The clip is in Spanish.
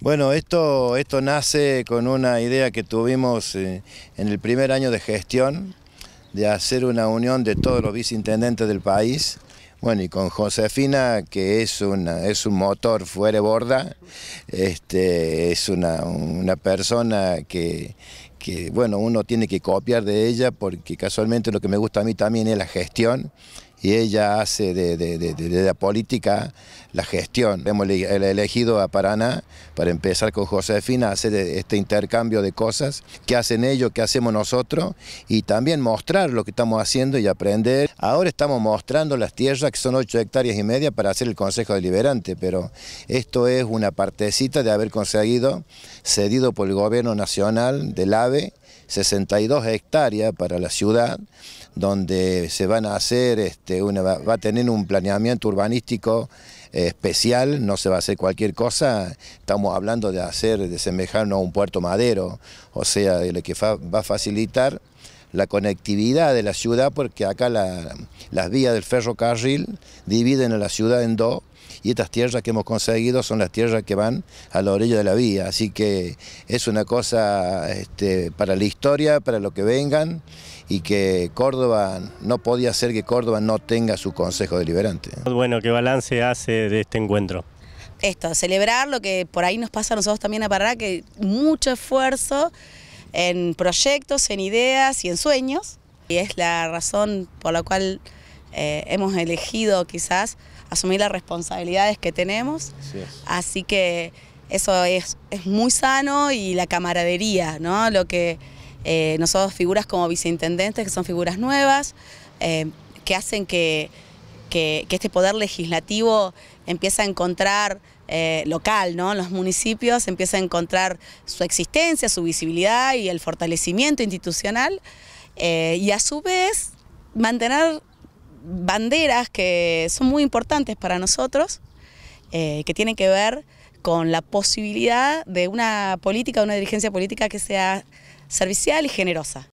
Bueno, esto, esto nace con una idea que tuvimos eh, en el primer año de gestión, de hacer una unión de todos los viceintendentes del país. Bueno, y con Josefina, que es, una, es un motor fuera de borda, este, es una, persona que, que, bueno, uno tiene que copiar de ella porque casualmente lo que me gusta a mí también es la gestión y ella hace de, la política la gestión. Hemos elegido a Paraná para empezar con Josefina, hacer este intercambio de cosas, qué hacen ellos, qué hacemos nosotros y también mostrar lo que estamos haciendo y aprender. Ahora estamos mostrando las tierras que son 8 hectáreas y media para hacer el Consejo Deliberante, pero esto es una partecita de haber conseguido, cedido por el Gobierno Nacional del AVE, 62 hectáreas para la ciudad, donde se van a hacer, este, una, va a tener un planeamiento urbanístico eh, especial, no se va a hacer cualquier cosa, estamos hablando de hacer, de semejarnos a un puerto madero, o sea, el que va a facilitar la conectividad de la ciudad, porque acá las vías del ferrocarril dividen a la ciudad en dos, y estas tierras que hemos conseguido son las tierras que van a la orilla de la vía, así que es una cosa este, para la historia, para lo que vengan, y que Córdoba, no podía ser que Córdoba no tenga su Consejo Deliberante. Bueno, ¿qué balance hace de este encuentro? Esto, celebrar lo que por ahí nos pasa a nosotros también a Pará, que mucho esfuerzo en proyectos, en ideas y en sueños. Y es la razón por la cual eh, hemos elegido quizás asumir las responsabilidades que tenemos. Así, que eso es, muy sano y la camaradería, ¿no? Lo que eh, nosotros figuras como viceintendentes, que son figuras nuevas, eh, que hacen que que, este poder legislativo empieza a encontrar eh, local, ¿no? Los municipios empieza a encontrar su existencia, su visibilidad y el fortalecimiento institucional eh, y a su vez mantener banderas que son muy importantes para nosotros, eh, que tienen que ver con la posibilidad de una política, una dirigencia política que sea servicial y generosa.